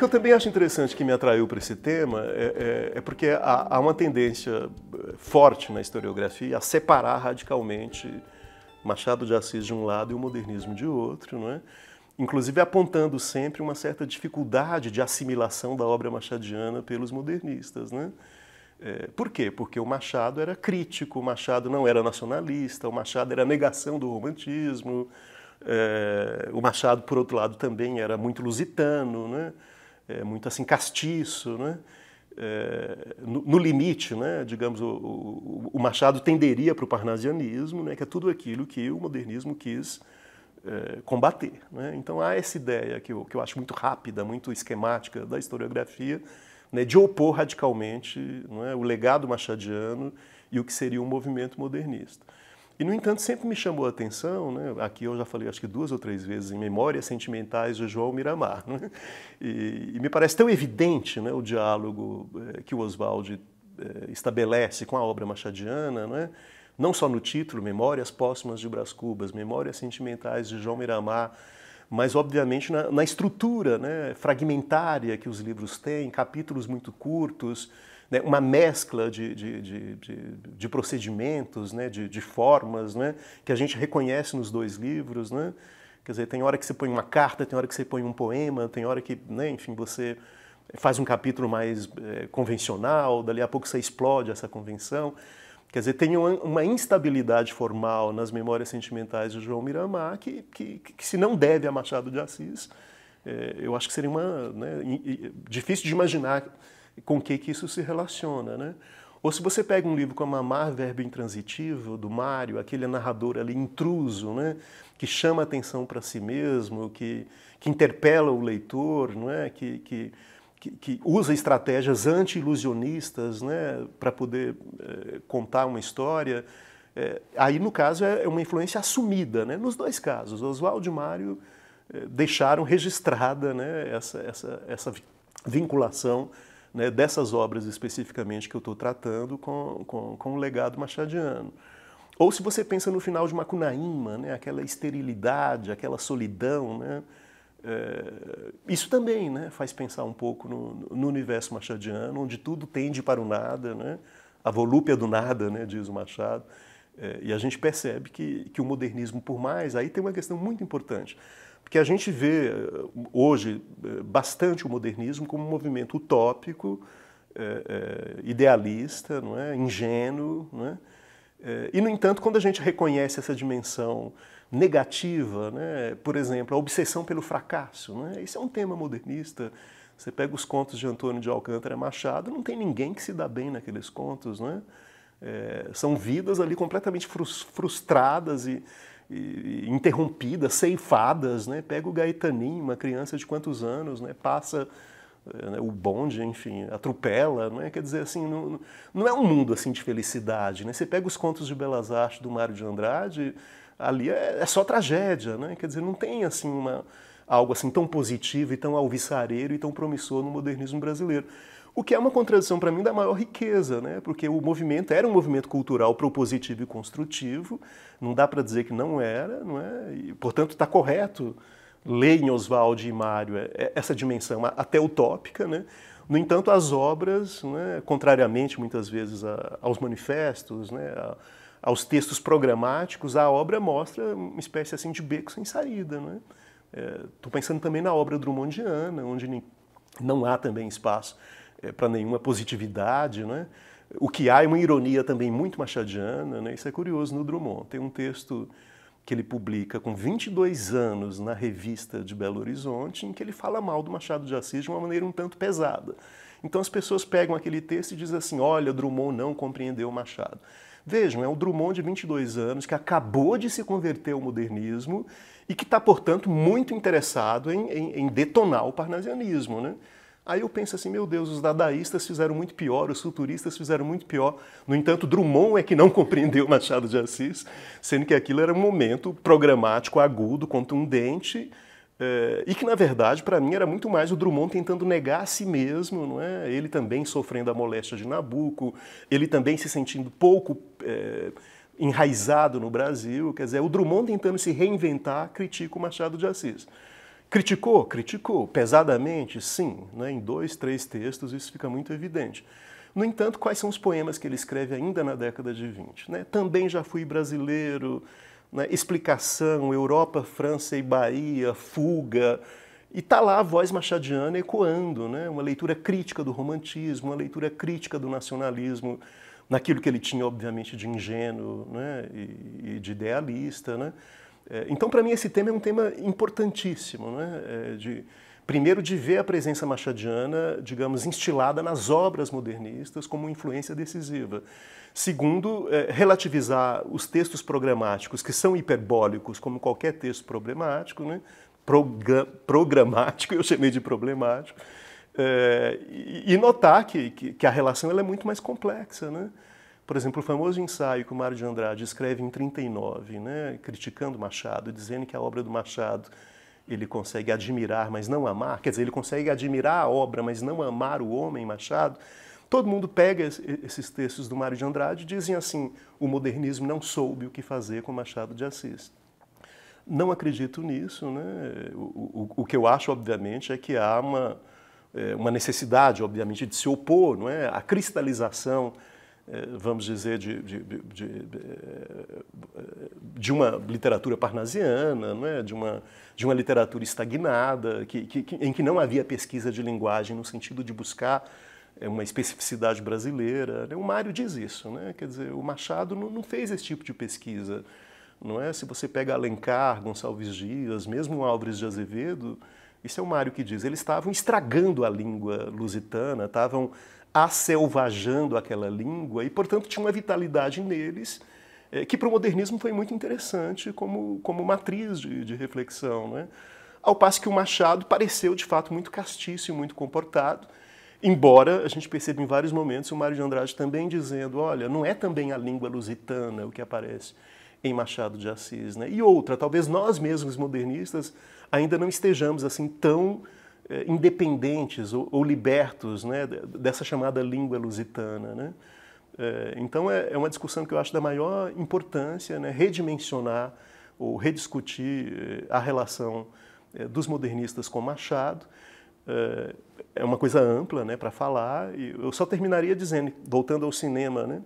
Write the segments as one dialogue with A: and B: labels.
A: que eu também acho interessante que me atraiu para esse tema é, é, é porque há, há, uma tendência eh, forte na historiografia a separar radicalmente Machado de Assis de um lado e o modernismo de outro, não é? inclusive apontando sempre uma certa dificuldade de assimilação da obra machadiana pelos modernistas. Né? É, por quê? Porque o Machado era crítico, o Machado não era nacionalista, o Machado era negação do romantismo, é, o Machado, por outro lado, também era muito lusitano. Né? é, muito assim castiço, né? É, no, no, limite, né, digamos, o, o, o Machado tenderia para o parnasianismo, né, que é tudo aquilo que o modernismo quis é, combater. Né? Então há essa ideia que eu, que eu acho muito rápida, muito esquemática da historiografia, né, de opor radicalmente é? o legado machadiano e o que seria um movimento modernista. E, no entanto, sempre me chamou a atenção, né? aqui eu já falei acho que duas ou três vezes, em Memórias Sentimentais de João Miramar. Né? E, e, me parece tão evidente né, o diálogo eh, que o Oswald eh, estabelece com a obra machadiana, né? não só no título, Memórias Póstumas de Brás Cubas, Memórias Sentimentais de João Miramar, mas obviamente na, na estrutura né, fragmentária que os livros têm, capítulos muito curtos, né, uma mescla de, de, de, de procedimentos, né, de, formas, né, que a gente reconhece nos dois livros. Né? Quer dizer, tem hora que você põe uma carta, tem hora que você põe um poema, tem hora que, né, enfim, você faz um capítulo mais é, convencional, dali a pouco você explode essa convenção. Quer dizer, tem uma instabilidade formal nas memórias sentimentais de João Miramar que, que, que se não deve a Machado de Assis, é, eu acho que seria uma né, difícil de imaginar com o que, que isso se relaciona, né? Ou se você pega um livro como Amar, Verbo Intransitivo, do Mário, aquele narrador ali intruso, né, que chama atenção para si mesmo, que, que interpela o leitor, não é? que, que, que usa estratégias anti-ilusionistas né, para poder é, contar uma história. É, aí, no caso, é uma influência assumida. Né? Nos dois casos, Oswaldo e Mário é, deixaram registrada né, essa, essa, essa vinculação né, dessas obras especificamente que eu estou tratando com, com, com o legado machadiano. Ou se você pensa no final de Macunaíma, né, aquela esterilidade, aquela solidão, né, é, isso também né, faz pensar um pouco no, no, universo machadiano, onde tudo tende para o nada, né? a volúpia do nada, né, diz o Machado. É, e a gente percebe que, que o modernismo, por mais, aí tem uma questão muito importante. Porque a gente vê eh, hoje eh, bastante o modernismo como um movimento utópico, eh, idealista, não é? ingênuo. Não é? E, no entanto, quando a gente reconhece essa dimensão negativa, né? por exemplo, a obsessão pelo fracasso, né? esse é um tema modernista. Você pega os contos de Antônio de Alcântara Machado, não tem ninguém que se dá bem naqueles contos. Né? É, são vidas ali completamente frustradas e interrompidas, ceifadas, né? Pega o Gaetaninho, uma criança de quantos anos, né? Passa eh, né, o bonde, enfim, atropela, é? Quer dizer, assim, não, não é um mundo, assim, de felicidade, né? Você pega os contos de Belas Artes do Mário de Andrade, ali é, é só tragédia, né? Quer dizer, não tem, assim, uma, algo assim tão positivo e tão alvissareiro e tão promissor no modernismo brasileiro. O que é uma contradição para mim da maior riqueza, né? porque o movimento era um movimento cultural propositivo e construtivo, não dá para dizer que não era, não é? e, portanto está correto ler em Oswald e Mário é, é, essa dimensão até utópica. Né? No entanto, as obras, né, contrariamente muitas vezes a, aos manifestos, né, a, aos textos programáticos, a obra mostra uma espécie assim de beco sem saída. Né? Estou é, é pensando também na obra Drummondiana, onde não há também espaço é, para nenhuma positividade, né? O que há é uma ironia também muito machadiana, né? Isso é curioso no Drummond. Tem um texto que ele publica com 22 anos na revista de Belo Horizonte, em que ele fala mal do Machado de Assis de uma maneira um tanto pesada. Então as pessoas pegam aquele texto e dizem assim: olha, Drummond não compreendeu Machado. Vejam, é um Drummond de 22 anos que acabou de se converter ao modernismo e que está, portanto, muito interessado em, em, em detonar o parnasianismo. Né? Aí eu penso assim, meu Deus, os dadaístas fizeram muito pior, os futuristas fizeram muito pior. No entanto, Drummond é que não compreendeu Machado de Assis, sendo que aquilo era um momento programático, agudo, contundente, eh, e que, na verdade, para mim era muito mais o Drummond tentando negar a si mesmo, não é? ele também sofrendo a moléstia de Nabucco, ele também se sentindo pouco eh, enraizado no Brasil. Quer dizer, é o Drummond tentando se reinventar critica o Machado de Assis. Criticou? Criticou, pesadamente, sim. Né? Em dois, três textos isso fica muito evidente. No entanto, quais são os poemas que ele escreve ainda na década de 20? Né? Também já fui brasileiro, né? explicação, Europa, França e Bahia, fuga. E está lá a voz machadiana ecoando, né? uma leitura crítica do romantismo, uma leitura crítica do nacionalismo, naquilo que ele tinha, obviamente, de ingênuo né? e, e de idealista. Né? É, então, para mim, esse tema é um tema importantíssimo, né? É, de, primeiro de ver a presença machadiana, digamos, instilada nas obras modernistas como influência decisiva. Segundo, é, relativizar os textos programáticos, que são hiperbólicos, como qualquer texto problemático, né? Proga programático, eu chamei de problemático, e notar que, que, a relação ela é muito mais complexa, né? Por exemplo, o famoso ensaio que o Mário de Andrade escreve em 39, né, criticando Machado, dizendo que a obra do Machado ele consegue admirar, mas não amar, quer dizer, ele consegue admirar a obra, mas não amar o homem Machado. Todo mundo pega esses textos do Mário de Andrade e dizem assim: o modernismo não soube o que fazer com Machado de Assis. Não acredito nisso. Né? O, o, o que eu acho, obviamente, é que há uma, é, uma necessidade, obviamente, de se opor não é? à cristalização eh, vamos dizer, de, de, de, eh, de, uma literatura parnasiana, não é? de, uma, de uma literatura estagnada, que, que, em que não havia pesquisa de linguagem no sentido de buscar eh, uma especificidade brasileira. Né? O Mário diz isso, né? quer dizer, o Machado não, não fez esse tipo de pesquisa. não é? Se você pega Alencar, Gonçalves Dias, mesmo Álvares de Azevedo, isso é o Mário que diz. Eles estavam estragando a língua lusitana, estavam acelvajando aquela língua e, portanto, tinha uma vitalidade neles é, que para o modernismo foi muito interessante como, como matriz de, de reflexão. Né? Ao passo que o Machado pareceu, de fato, muito castiço e muito comportado, embora a gente perceba em vários momentos o Mário de Andrade também dizendo, olha, não é também a língua lusitana o que aparece, em Machado de Assis. Né? E outra, talvez nós mesmos modernistas ainda não estejamos assim tão eh, independentes ou, ou libertos né, dessa chamada língua lusitana. Né? Eh, então é, é, uma discussão que eu acho da maior importância, né, redimensionar ou rediscutir eh, a relação dos modernistas com Machado. É uma coisa ampla né, para falar, e eu só terminaria dizendo, voltando ao cinema, né,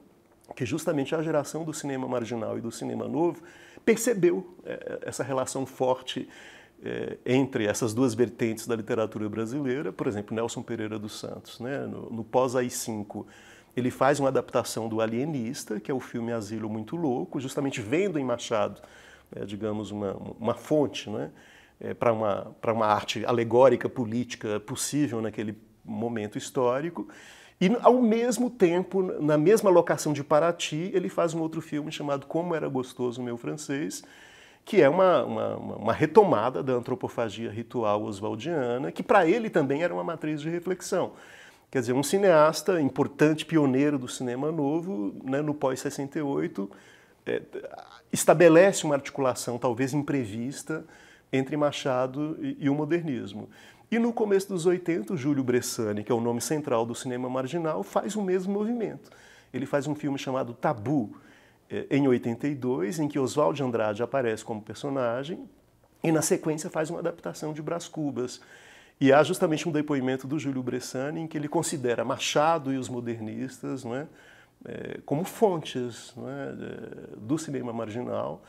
A: que justamente a geração do cinema marginal e do cinema novo percebeu é, é, essa relação forte é, entre essas duas vertentes da literatura brasileira, por exemplo, Nelson Pereira dos Santos, né? no, no pós-AI-5, ele faz uma adaptação do Alienista, que é o filme Asilo Muito Louco, justamente vendo em Machado, né, digamos, uma, uma fonte né, é, para uma, uma arte alegórica, política possível naquele momento histórico. E ao mesmo tempo, na mesma locação de Paraty, ele faz um outro filme chamado Como Era Gostoso o Meu Francês, que é uma, uma, uma retomada da antropofagia ritual oswaldiana, que para ele também era uma matriz de reflexão. Quer dizer, um cineasta importante, pioneiro do cinema novo, né, no pós-68, é, estabelece uma articulação talvez imprevista entre Machado e, e o modernismo. E no começo dos 80, Júlio Bressani, que é o nome central do cinema marginal, faz o mesmo movimento. Ele faz um filme chamado Tabu, eh, em 82, em que Oswald de Andrade aparece como personagem e, na sequência, faz uma adaptação de Brás Cubas. E há justamente um depoimento do Júlio Bressani em que ele considera Machado e os modernistas não é, eh, como fontes é, do cinema marginal,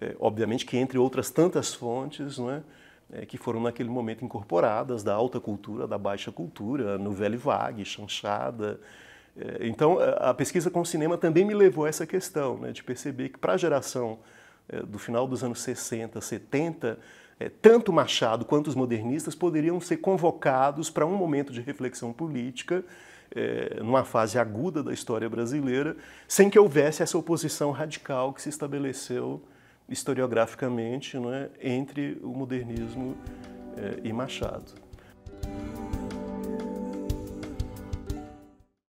A: eh, obviamente que entre outras tantas fontes, não é, é, que foram naquele momento incorporadas da alta cultura, da baixa cultura, novela vague, chanchada. É, então, é, a pesquisa com o cinema também me levou a essa questão, né, de perceber que para a geração é, do final dos anos 60, 70, é, tanto Machado quanto os modernistas poderiam ser convocados para um momento de reflexão política é, numa fase aguda da história brasileira, sem que houvesse essa oposição radical que se estabeleceu historiograficamente né, entre o modernismo eh, e Machado.